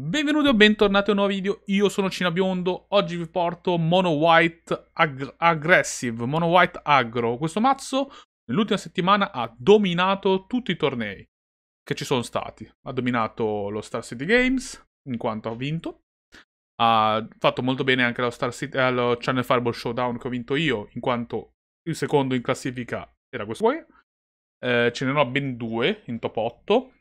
Benvenuti o bentornati a un nuovo video, io sono Cina Biondo, oggi vi porto Mono White Ag Aggressive, Mono White Aggro. Questo mazzo nell'ultima settimana ha dominato tutti i tornei che ci sono stati. Ha dominato lo Star City Games, in quanto ha vinto. Ha fatto molto bene anche lo, Star City, eh, lo Channel Fireball Showdown che ho vinto io, in quanto il secondo in classifica era questo qua. Eh, ce ne ho ben due in top 8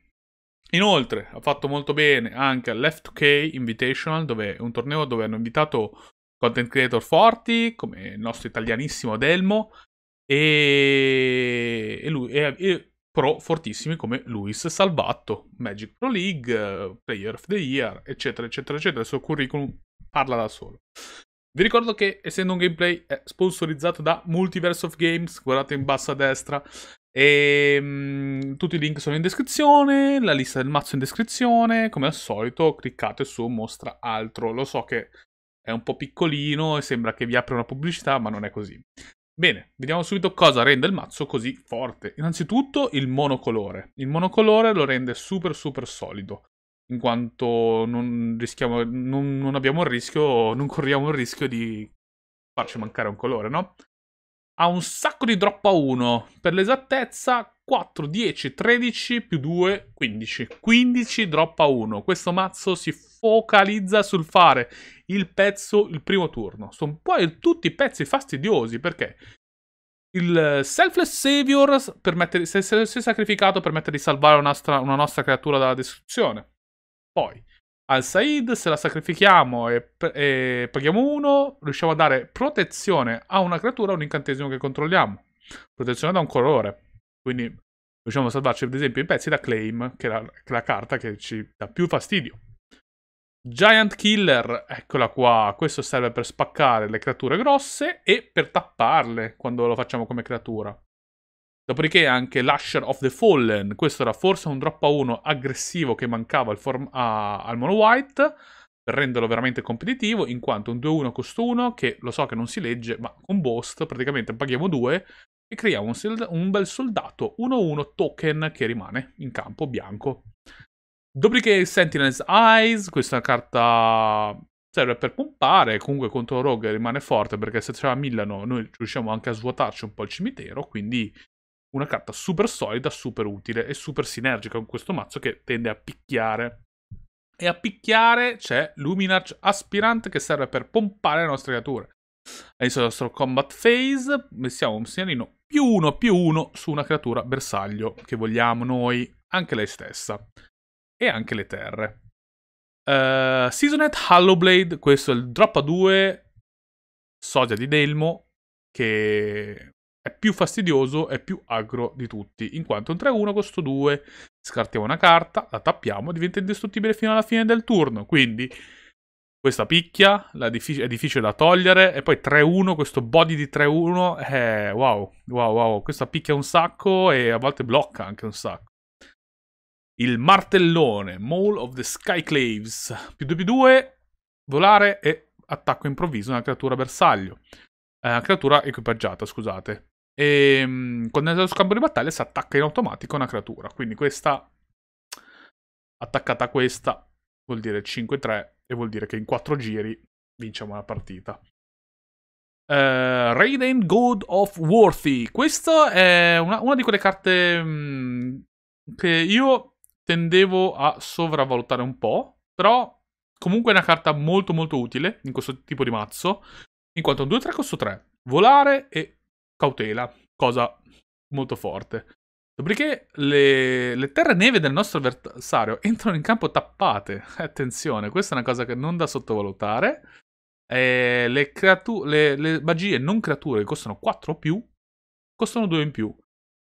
Inoltre ha fatto molto bene anche allf 2K Invitational, dove è un torneo dove hanno invitato content creator forti, come il nostro italianissimo Delmo, e, e, lui, e, e pro fortissimi come Luis Salvatto, Magic Pro League, Player of the Year, eccetera, eccetera, eccetera. Il suo curriculum parla da solo. Vi ricordo che essendo un gameplay è sponsorizzato da Multiverse of Games, guardate in basso a destra, e, ehm, mh, tutti i link sono in descrizione, la lista del mazzo in descrizione, come al solito cliccate su mostra altro, lo so che è un po' piccolino e sembra che vi apra una pubblicità, ma non è così. Bene, vediamo subito cosa rende il mazzo così forte. Innanzitutto il monocolore. Il monocolore lo rende super super solido in quanto non, rischiamo, non, non abbiamo il rischio, non corriamo il rischio di farci mancare un colore, no? Ha un sacco di drop a 1, per l'esattezza 4, 10, 13 più 2, 15. 15 drop a 1. Questo mazzo si focalizza sul fare il pezzo il primo turno. Sono poi tutti pezzi fastidiosi perché il Selfless Savior, permette, se, se, se sacrificato, permette di salvare una nostra, una nostra creatura dalla distruzione. Poi al Said, se la sacrifichiamo e, e, paghiamo uno, riusciamo a dare protezione a una creatura, un incantesimo che controlliamo. Protezione da un colore. Quindi riusciamo a salvarci, ad esempio, i pezzi da Claim, che è la, che è la carta che ci dà più fastidio. Giant Killer, eccola qua, questo serve per spaccare le creature grosse e per tapparle quando lo facciamo come creatura. Dopodiché anche l'Asher of the Fallen, questo era forse un drop a 1 aggressivo che mancava al, form- a- al mono white per renderlo veramente competitivo, in quanto un 2-1 costa 1, che lo so che non si legge, ma con Bost praticamente paghiamo 2 e creiamo un, seld- un bel soldato 1-1 token che rimane in campo bianco. Dopodiché Sentinel's Eyes, questa carta serve per pompare, comunque contro Rogue rimane forte perché se c'è la Millano noi riusciamo anche a svuotarci un po' il cimitero, quindi una carta super solida, super utile e super sinergica con questo mazzo che tende a picchiare. E a picchiare c'è Luminarch Aspirant che serve per pompare le nostre creature. Adesso il nostro combat phase mettiamo un segnalino più uno più uno su una creatura bersaglio che vogliamo noi, anche lei stessa. E anche le terre. Uh, eh, Seasonet Hollowblade, questo è il drop a 2 Sodia di Delmo che è più fastidioso e più agro di tutti, in quanto un 3-1 costo 2. Scartiamo una carta, la tappiamo, diventa indistruttibile fino alla fine del turno. Quindi questa picchia diffic- è difficile da togliere. E poi 3-1, questo body di 3-1, eh, wow, wow, wow. Questa picchia un sacco e a volte blocca anche un sacco. Il martellone, Mole of the Skyclaves. Più 2 più 2, volare e attacco improvviso una creatura bersaglio. Eh, creatura equipaggiata, scusate. E ehm, quando è sul campo di battaglia si attacca in automatico una creatura. Quindi questa attaccata a questa vuol dire 5-3 e vuol dire che in 4 giri vinciamo la partita. Uh, Raiden God of Worthy. Questa è una, una di quelle carte um, che io tendevo a sovravvalutare un po', però comunque è una carta molto molto utile in questo tipo di mazzo, in quanto 2-3 costo 3, volare e cautela, cosa molto forte. Dopodiché le, le terre neve del nostro avversario entrano in campo tappate. Attenzione, questa è una cosa che non da sottovalutare. Eh, le, le, le, magie non creature che costano 4 o più costano 2 in più.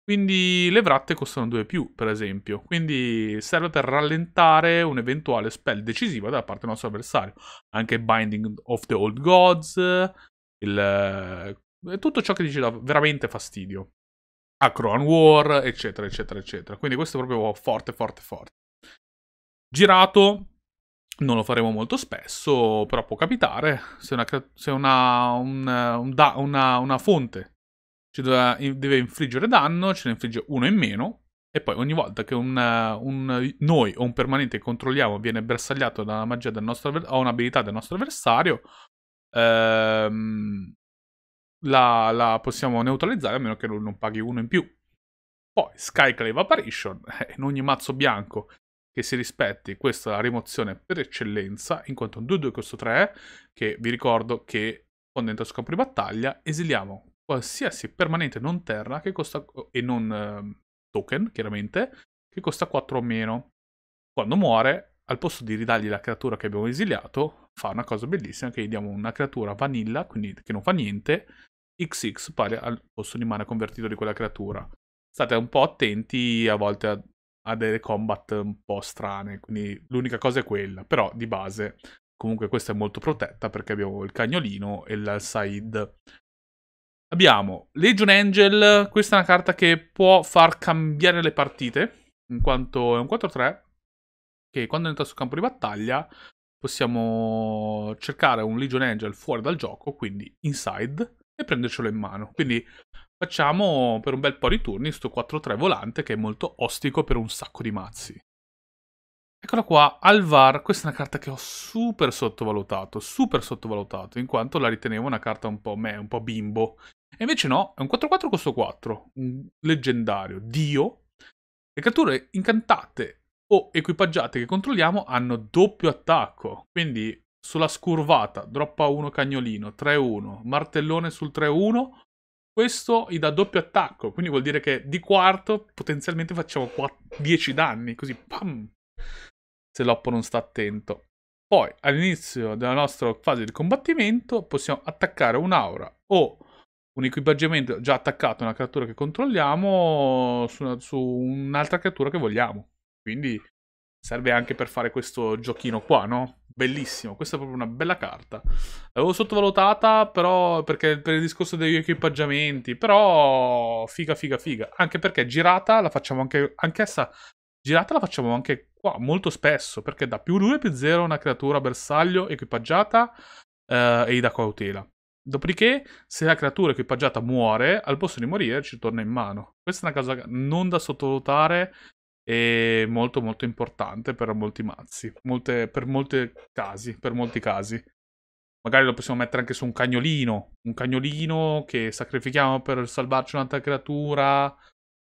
Quindi le vratte costano 2 in più, per esempio. Quindi serve per rallentare un eventuale spell decisivo da parte del nostro avversario. Anche Binding of the Old Gods, il eh, tutto ciò che ti dà veramente fastidio. A Crown War, eccetera, eccetera, eccetera. Quindi questo è proprio forte, forte, forte. Girato, non lo faremo molto spesso, però può capitare se una, se una, un, un da, una, una fonte ci deve, deve, infliggere danno, ce ne infligge uno in meno, e poi ogni volta che un, un, noi o un permanente che controlliamo viene bersagliato da una magia del nostro, o un'abilità del nostro avversario, ehm, la, la possiamo neutralizzare a meno che non paghi uno in più. Poi Skyclave Apparition, eh, in ogni mazzo bianco che si rispetti, questa è la rimozione per eccellenza, in quanto un 2-2 costo 3, che vi ricordo che quando entra scopri battaglia esiliamo qualsiasi permanente non terra che costa, e non eh, token, chiaramente, che costa 4 o meno. Quando muore al posto di ridargli la creatura che abbiamo esiliato, fa una cosa bellissima che gli diamo una creatura vanilla, quindi che non fa niente, XX pari al posto di mana convertito di quella creatura. State un po' attenti a volte a, a delle combat un po' strane, quindi l'unica cosa è quella, però di base comunque questa è molto protetta perché abbiamo il cagnolino e il Said. Abbiamo Legion Angel, questa è una carta che può far cambiare le partite, in quanto è un 4-3, che quando entra sul campo di battaglia possiamo cercare un Legion Angel fuori dal gioco, quindi inside, e prendercelo in mano. Quindi facciamo per un bel po' di turni sto 4-3 volante che è molto ostico per un sacco di mazzi. Eccola qua, Alvar, questa è una carta che ho super sottovalutato, super sottovalutato, in quanto la ritenevo una carta un po' me, un po' bimbo. E invece no, è un 4-4 costo 4, un leggendario, dio. Le creature incantate o equipaggiate che controlliamo hanno doppio attacco. Quindi sulla scurvata, droppa 1 cagnolino, 3-1, martellone sul 3-1, questo gli dà doppio attacco, quindi vuol dire che di quarto potenzialmente facciamo 10 danni, così pam, se l'oppo non sta attento. Poi all'inizio della nostra fase di combattimento possiamo attaccare un'aura o un equipaggiamento già attaccato a una creatura che controlliamo su un'altra creatura che vogliamo. Quindi serve anche per fare questo giochino qua, no? Bellissimo, questa è proprio una bella carta. L'avevo sottovalutata, però, perché per il discorso degli equipaggiamenti, però figa, figa, figa. Anche perché girata la facciamo anche, anch'essa, girata la facciamo anche qua molto spesso, perché da più 2 più 0 una creatura bersaglio equipaggiata eh, e da cautela. Dopodiché, se la creatura equipaggiata muore, al posto di morire ci torna in mano. Questa è una cosa non da sottovalutare e molto molto importante per molti mazzi, molte, per molti casi, per molti casi. Magari lo possiamo mettere anche su un cagnolino, un cagnolino che sacrifichiamo per salvarci un'altra creatura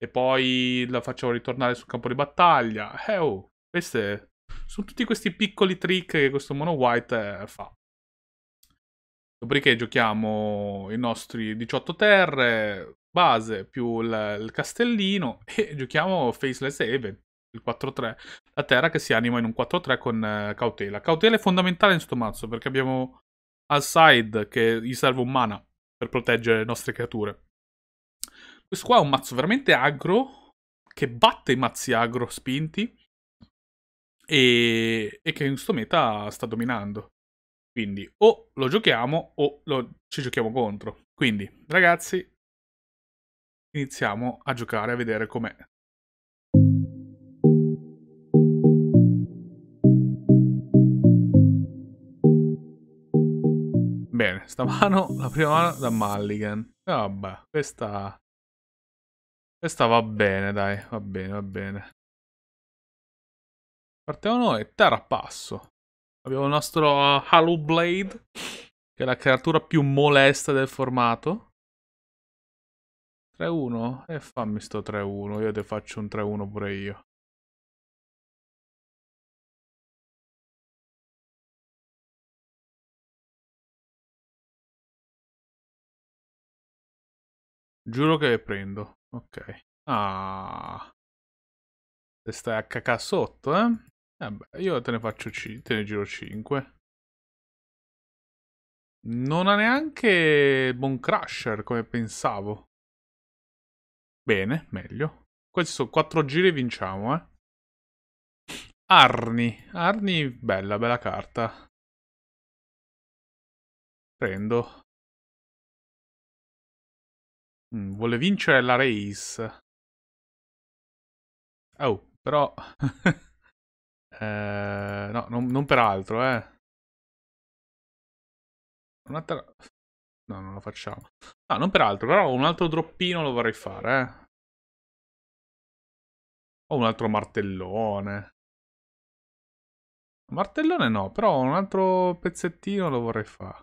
e poi la facciamo ritornare sul campo di battaglia. Eh oh, queste sono tutti questi piccoli trick che questo mono white eh, fa. Dopodiché giochiamo i nostri 18 terre, base più l- il castellino e giochiamo Faceless Haven, il 4-3, la terra che si anima in un 4-3 con uh, cautela. Cautela è fondamentale in questo mazzo perché abbiamo al side che gli serve un mana per proteggere le nostre creature. Questo qua è un mazzo veramente agro che batte i mazzi agro spinti e, e che in questo meta sta dominando. Quindi o lo giochiamo o lo... ci giochiamo contro. Quindi, ragazzi, iniziamo a giocare a vedere com'è. Bene, sta mano, la prima mano da Mulligan. Vabbè, questa... Questa va bene, dai, va bene, va bene. Partiamo noi, terrapasso. Abbiamo il nostro Hollow uh, Blade, che è la creatura più molesta del formato. 3-1? E fammi sto 3-1, io te faccio un 3-1 pure io. Giuro che le prendo. Ok. Ah. Se stai a cacà sotto, eh? Vabbè, eh io te ne faccio te ne giro 5. Non ha neanche buon crusher come pensavo. Bene, meglio. Questi sono quattro giri e vinciamo, eh. Arni. Arni, bella, bella carta. Prendo. Mm, vuole vincere la race. Oh, però... eh, no, non, non per altro, eh. Un'altra... No, non la facciamo. Ah, non peraltro, però un altro droppino lo vorrei fare, eh. Ho un altro martellone. Martellone no, però un altro pezzettino lo vorrei fare.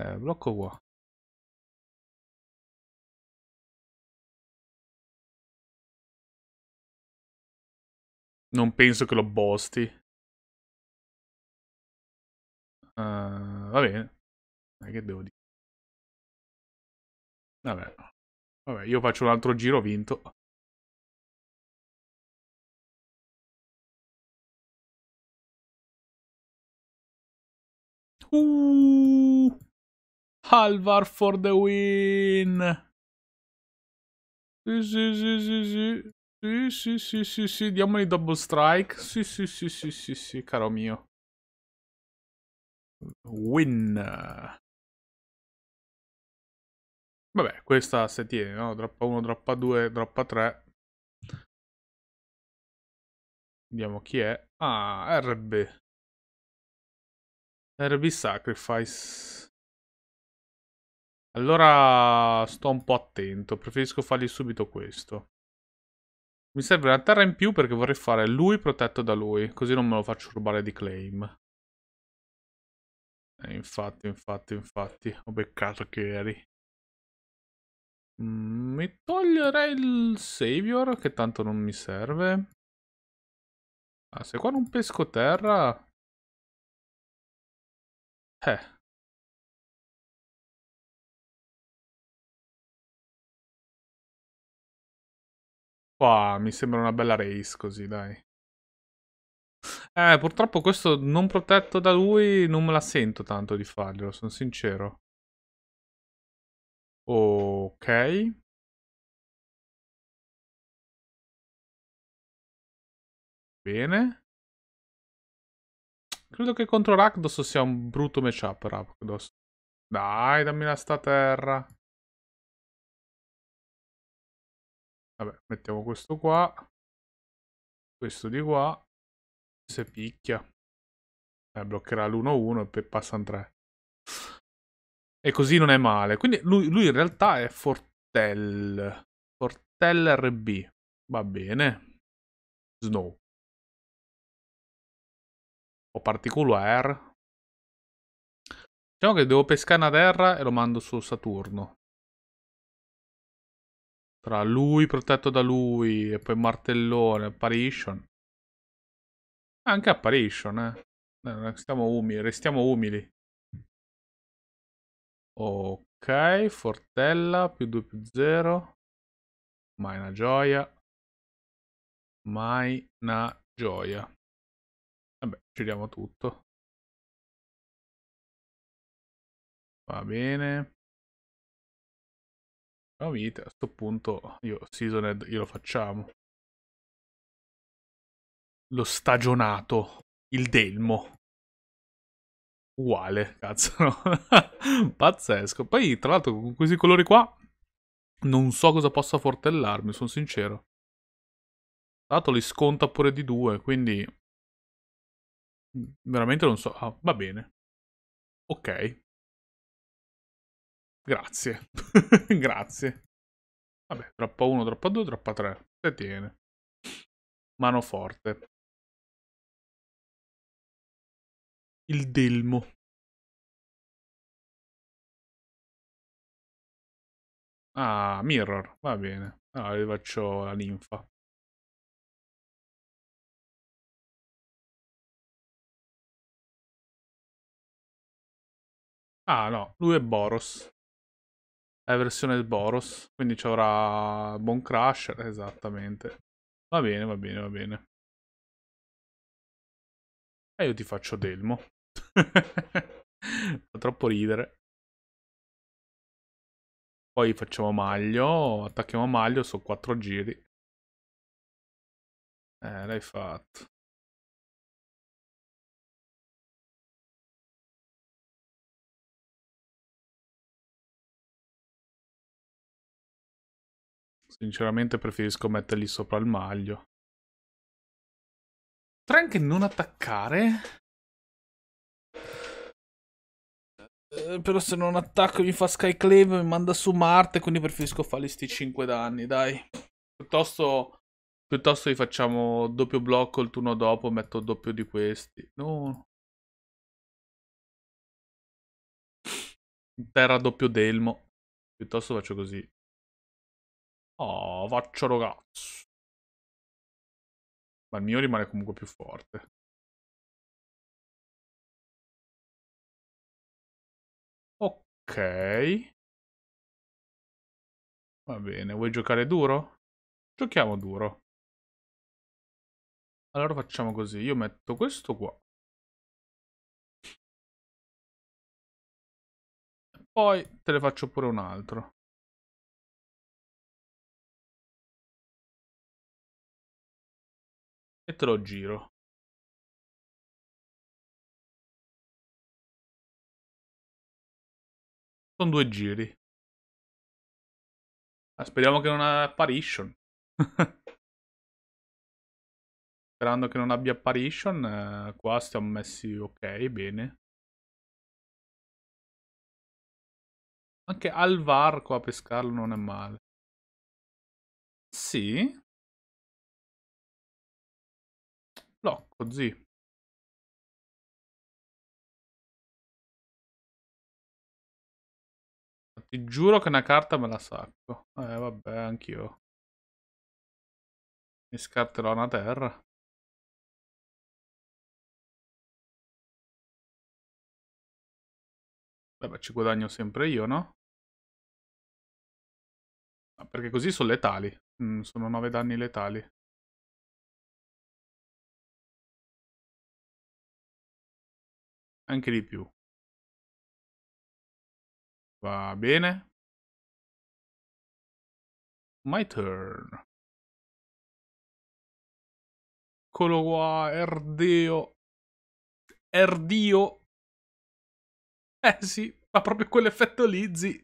Eh, blocco qua. Non penso che lo bosti. Uh, va bene. Eh, che devo dire? Vabbè. Vabbè, io faccio un altro giro, ho vinto. Uh, Alvar for the win! Sì, sì, sì, sì, sì. Sì, sì, sì, sì, sì, diamogli double strike. Sì, sì, sì, sì, sì, sì, caro mio. Win. Vabbè, questa se tiene, no? Droppa 1, droppa 2, droppa 3. Vediamo chi è. Ah, RB. RB Sacrifice. Allora sto un po' attento, preferisco fargli subito questo. Mi serve una terra in più perché vorrei fare lui protetto da lui, così non me lo faccio rubare di claim. Eh, infatti, infatti, infatti, ho beccato che eri. Mm, mi toglierei il Savior, che tanto non mi serve. Ah, se qua non pesco terra... Eh. Qua mi sembra una bella race così, dai. Eh, purtroppo questo non protetto da lui non me la sento tanto di farglielo, sono sincero. Ok. Bene. Credo che contro Rakdos sia un brutto matchup, Rakdos. Dai, dammi la sta terra. Vabbè, mettiamo questo qua. Questo di qua. Se picchia. Eh, bloccherà l'1-1 e poi passano 3. E così non è male. Quindi lui, lui in realtà è Fortel. Fortel RB. Va bene. Snow. O particolare. Diciamo che devo pescare una terra e lo mando su Saturno. Tra lui protetto da lui e poi martellone, apparition. Anche apparition, eh. eh stiamo umili, restiamo umili. Ok, Fortella, più 2 più 0. Mai una gioia. Mai una gioia. Vabbè, giriamo tutto. Va bene. No vita, a questo punto io Seasoned glielo facciamo. Lo stagionato, il delmo uguale, cazzo, no? pazzesco. Poi, tra l'altro, con questi colori qua, non so cosa possa fortellarmi, sono sincero. Tra l'altro li sconta pure di due, quindi... Veramente non so... Ah, va bene. Ok. Grazie. Grazie. Vabbè, troppa 1, troppa 2, troppa 3. Se tiene. Mano forte. il delmo Ah, mirror, va bene. Allora ah, le faccio la ninfa. Ah no, lui è Boros. È la versione del Boros, quindi ci avrà Bon Crusher, esattamente. Va bene, va bene, va bene. E eh, io ti faccio Delmo. Fa troppo ridere. Poi facciamo maglio, attacchiamo maglio su quattro giri. Eh, l'hai fatto. Sinceramente preferisco metterli sopra il maglio. Potrei anche non attaccare. Eh, però se non attacco mi fa Skyclave, mi manda su Marte, quindi preferisco farli sti 5 danni, dai. Piuttosto, piuttosto gli facciamo doppio blocco il turno dopo, metto doppio di questi. No. Terra doppio delmo. Piuttosto faccio così. Oh, faccio ragazzo. Ma il mio rimane comunque più forte. Ok. Va bene, vuoi giocare duro? Giochiamo duro. Allora facciamo così, io metto questo qua. Poi te ne faccio pure un altro. E te lo giro. con due giri. Ah, speriamo che non abbia apparition. Sperando che non abbia apparition, eh, qua stiamo messi ok, bene. Anche Alvar qua a pescarlo non è male. Sì. Blocco, zì. Ti giuro che una carta me la sacco. Eh, vabbè, anch'io. Mi scarterò una terra. Vabbè, ci guadagno sempre io, no? Ah, perché così sono letali. Mm, sono 9 danni letali. Anche di più. Va bene. My turn. Eccolo qua, Erdeo. Erdio. Eh sì, fa proprio quell'effetto Lizzy.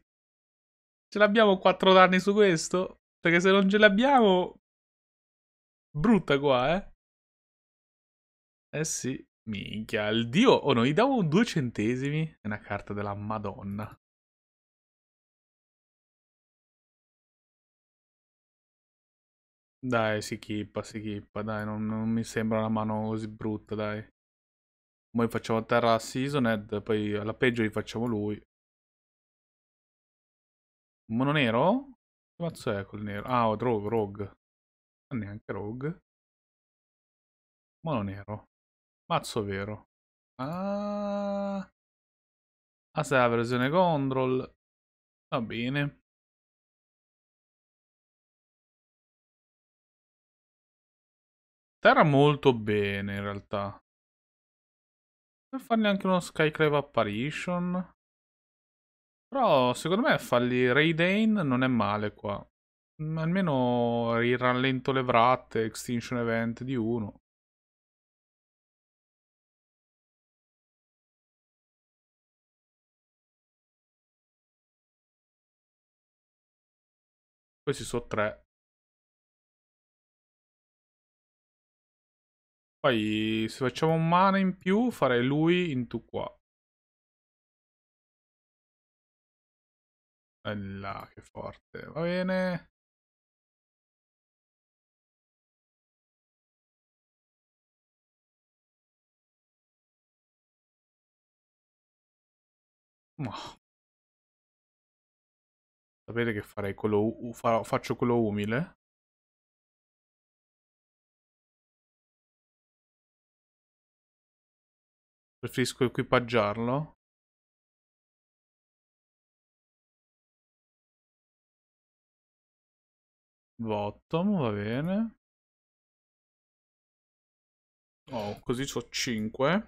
Ce l'abbiamo quattro danni su questo? Perché se non ce l'abbiamo... Brutta qua, eh? Eh sì, minchia, il dio... Oh, noi davo due centesimi. È una carta della Madonna. Dai, si chippa, si chippa, dai, non, non mi sembra una mano così brutta, dai. Poi facciamo a terra Seasoned, poi alla peggio gli facciamo lui. Mono nero? Che mazzo è col nero? Ah, oh, Rogue, Rogue. Ma neanche Rogue. Mono nero. Mazzo vero. Ah... Ah, sarà la versione control. Va bene. Terra molto bene, in realtà. Per fargli anche uno Skyclave Apparition. Però, secondo me, fargli Raidane non è male qua. Mm, almeno il rallento le vratte, Extinction Event di uno Questi sono tre. Poi se facciamo un mana in più farei lui in tu qua. E che forte. Va bene. Ma... Sapete che farei quello... faccio quello umile? Preferisco equipaggiarlo. Bottom, va bene. Oh, così ho 5.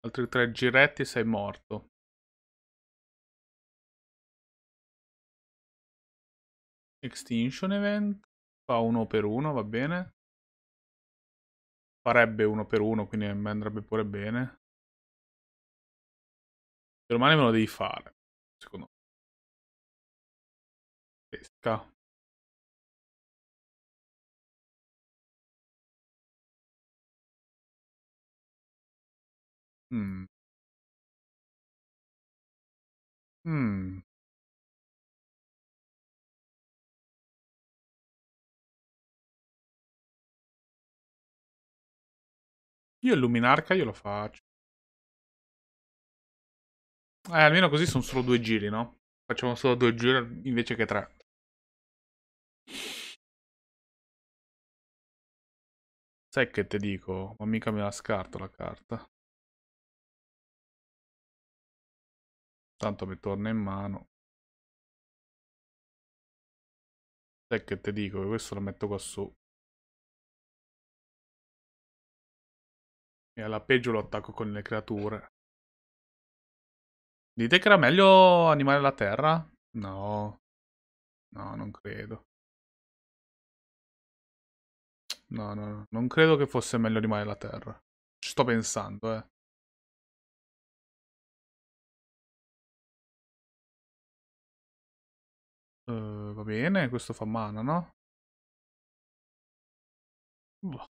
Altri 3 giretti e sei morto. Extinction event. Fa uno per uno, va bene farebbe uno per uno, quindi mi andrebbe pure bene. Domani me lo devi fare, secondo me. Pesca. Mm. Mm. Io il Luminarca io lo faccio. Eh, almeno così sono solo due giri, no? Facciamo solo due giri invece che tre. Sai che te dico? Ma mica me la scarto la carta. Tanto mi torna in mano. Sai che te dico? Che questo lo metto qua su. E alla peggio lo attacco con le creature. Dite che era meglio animare la terra? No. No, non credo. No, no, no. Non credo che fosse meglio animare la terra. Ci sto pensando, eh. Uh, va bene, questo fa mana, no? Boh.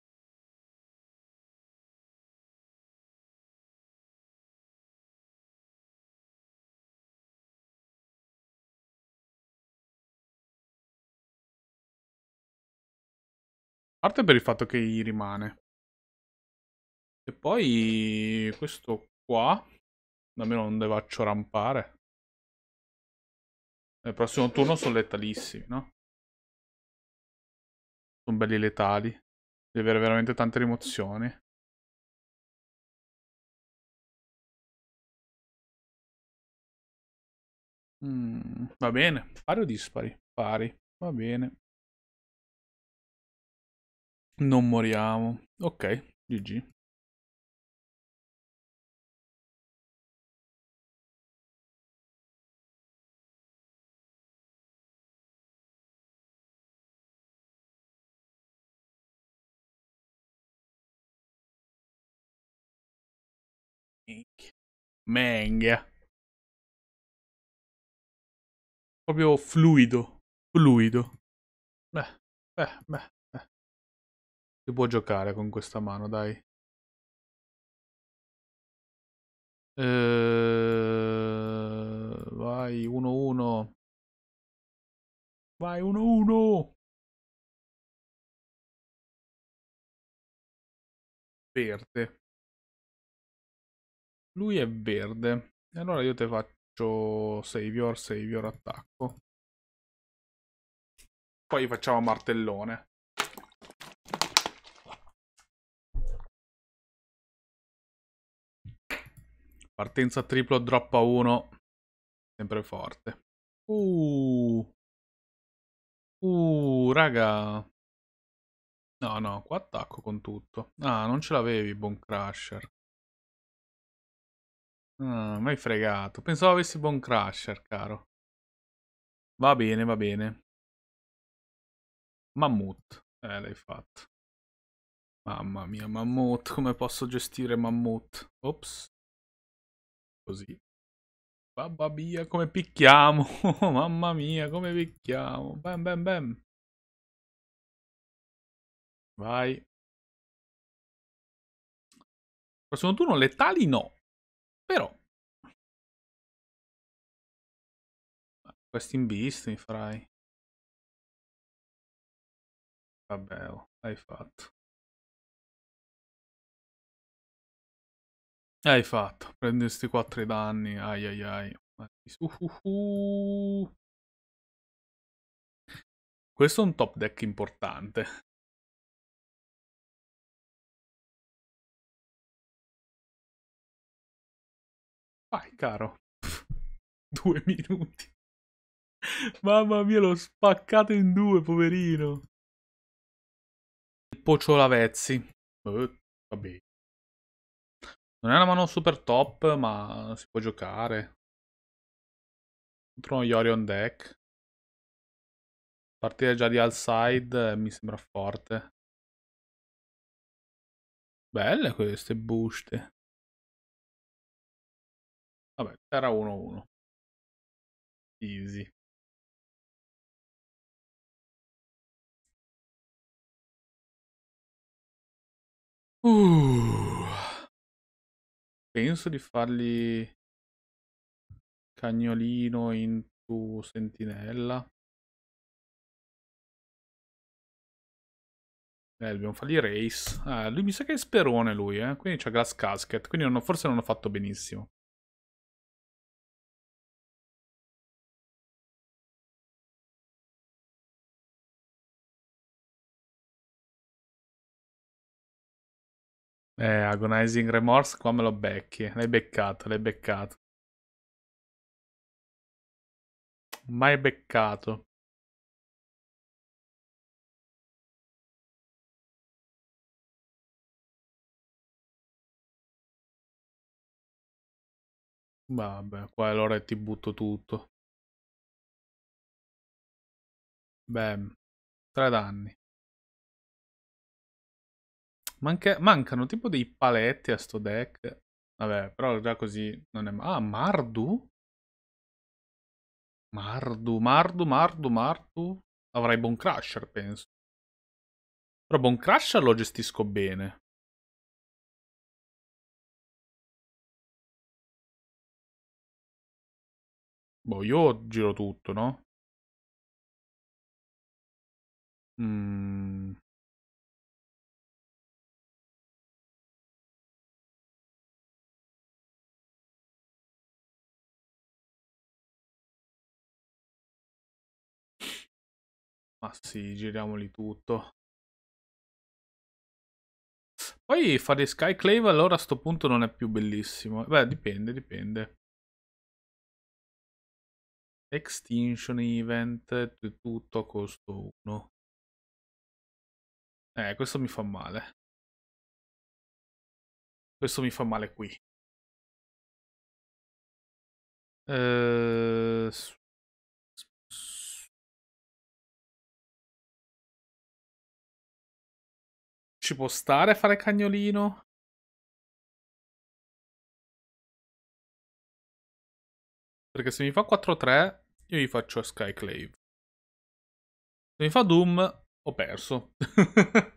parte per il fatto che gli rimane. E poi questo qua, almeno non le faccio rampare. Nel prossimo turno sono letalissimi, no? Sono belli letali. Devi avere veramente tante rimozioni. Mm, va bene, pari o dispari? Pari, va bene. Non moriamo. Ok, GG. Menghia. Proprio fluido. Fluido. Beh, beh, beh. Si può giocare con questa mano, dai. Eh, vai, 1-1. Vai, 1-1. Verde. Lui è verde. E allora io te faccio Savior, Savior, attacco. Poi facciamo martellone. Partenza triplo, drop a 1. Sempre forte. Uh. Uh, raga. No, no, qua attacco con tutto. Ah, non ce l'avevi, buon crusher. Ah, mi fregato. Pensavo avessi buon crusher, caro. Va bene, va bene. Mammut. Eh, l'hai fatto. Mamma mia, Mammut. Come posso gestire Mammut? Ops così. Mamma mia, come picchiamo! Mamma mia, come picchiamo! Bam, bam, bam! Vai. Prossimo turno letali no. Però. Questi in beast mi farai. Vabbè, l'hai oh, fatto. Hai fatto, prendi questi 4 danni, ai ai ai. Uhuhu. Questo è un top deck importante. Vai, caro. due minuti. Mamma mia, l'ho spaccato in due, poverino. Il Pocciola Vezzi. Oh, eh, vabbè. Non è una mano super top, ma si può giocare. Contro uno Yori deck. Partire già di outside eh, mi sembra forte. Belle queste buste. Vabbè, era 1-1. Easy. Uh. Penso di fargli cagnolino in tu sentinella. Eh, dobbiamo fargli race. Ah, lui mi sa che è sperone lui, eh. Quindi c'ha glass casket, quindi non ho, forse non ho fatto benissimo. Eh, Agonizing Remorse, qua me lo becchi. L'hai beccato, l'hai beccato. Mai beccato. Vabbè, qua allora ti butto tutto. Beh, tre danni. Manca... mancano tipo dei paletti a sto deck. Vabbè, però già così non è... Ah, Mardu? Mardu, Mardu, Mardu, Mardu. Avrai Bone Crusher, penso. Però Bone Crusher lo gestisco bene. Boh, io giro tutto, no? Mmm... Ma sì, giriamoli tutto. Poi fare Skyclave allora a sto punto non è più bellissimo. Beh, dipende, dipende. Extinction event, tutto a costo 1. Eh, questo mi fa male. Questo mi fa male qui. Eh, ci può stare a fare cagnolino? Perché se mi fa 4-3, io gli faccio Skyclave. Se mi fa Doom, ho perso.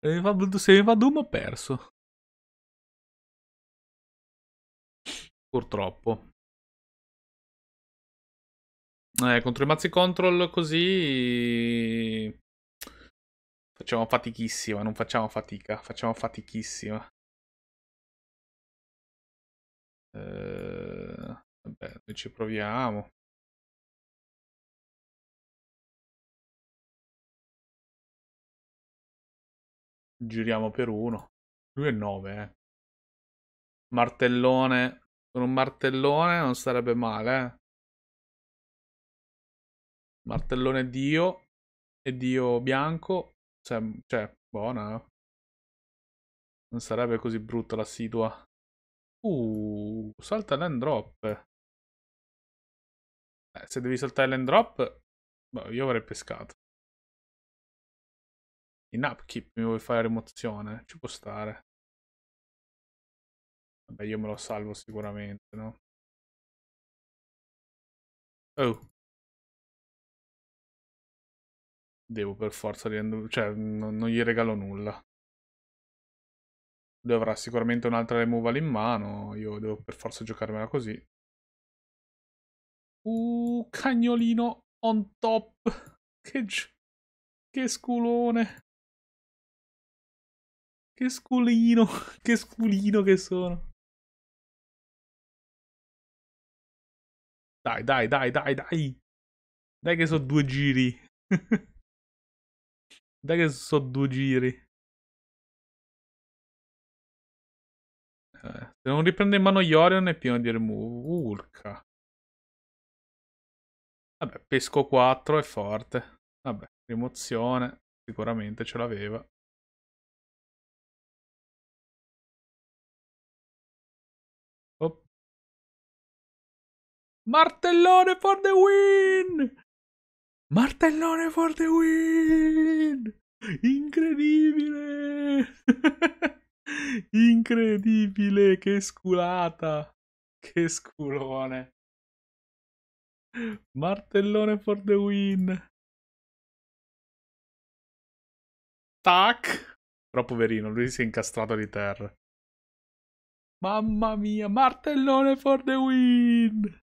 se, mi fa, se, mi fa, Doom, ho perso. Purtroppo. Eh, contro i mazzi control così... Facciamo fatichissima, non facciamo fatica, facciamo fatichissima. Eh, vabbè, noi ci proviamo. Giriamo per uno. Lui è 9, eh. Martellone. Con un martellone non sarebbe male, eh. Martellone Dio e Dio bianco cioè, buona. Eh. Non sarebbe così brutta la situa. Uh, salta l'end drop. Eh, se devi saltare l'end drop, boh, io avrei pescato. In upkeep mi vuoi fare rimozione? Ci può stare. Vabbè, io me lo salvo sicuramente, no? Oh. devo per forza riendu- cioè non, non, gli regalo nulla lui avrà sicuramente un'altra removal in mano io devo per forza giocarmela così uh cagnolino on top che, che sculone che sculino che sculino che sono dai dai dai dai dai dai che sono due giri Dai che so due giri. Eh, se non riprende in mano Iorion è pieno di remove. Urca. Vabbè, pesco 4 è forte. Vabbè, rimozione sicuramente ce l'aveva. Martellone for the win! Martellone for the win! Incredibile! Incredibile, che sculata! Che sculone! Martellone for the win! Tac! Però poverino, lui si è incastrato di terra. Mamma mia, martellone for the win!